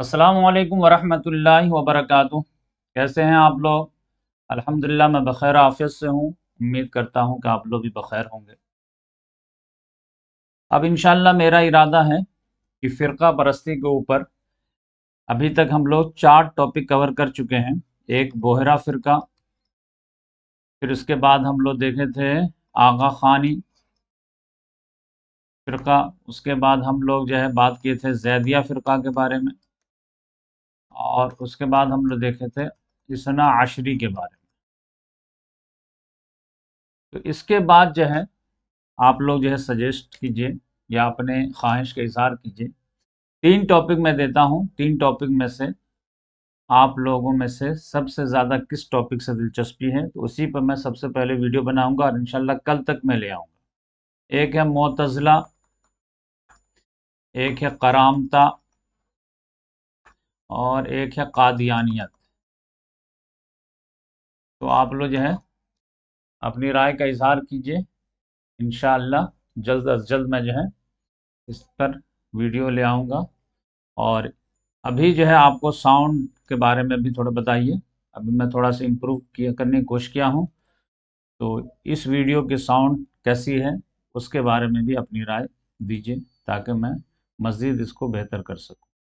असलकम वरहमल वबरक कैसे हैं आप लोग अल्हम्दुलिल्लाह मैं बखैर आफियत से हूँ उम्मीद करता हूँ कि आप लोग भी बखैर होंगे अब इनशाला मेरा इरादा है कि फ़िरका परस्ती के ऊपर अभी तक हम लोग चार टॉपिक कवर कर चुके हैं एक बोहरा फ़िरका फिर उसके बाद हम लोग देखे थे आगा खानी फ़िरका उसके बाद हम लोग जो है बात किए थे जैदिया फ़िरका के बारे में और उसके बाद हम लोग देखे थे इसना आशरी के बारे में तो इसके बाद जो है आप लोग जो है सजेस्ट कीजिए या अपने ख्वाहिश का इजहार कीजिए तीन टॉपिक मैं देता हूँ तीन टॉपिक में से आप लोगों में से सबसे ज़्यादा किस टॉपिक से दिलचस्पी है तो उसी पर मैं सबसे पहले वीडियो बनाऊंगा और इनशाला कल तक मैं ले आऊँगा एक है मोतज़ला एक है करामता और एक है कादियानियत तो आप लोग जो है अपनी राय का इजहार कीजिए इन जल्द अज जल्द मैं जो है इस पर वीडियो ले आऊँगा और अभी जो है आपको साउंड के बारे में भी थोड़ा बताइए अभी मैं थोड़ा सा इम्प्रूव किया करने की कोशिश किया हूँ तो इस वीडियो के साउंड कैसी है उसके बारे में भी अपनी राय दीजिए ताकि मैं मज़ीद इसको बेहतर कर सकूँ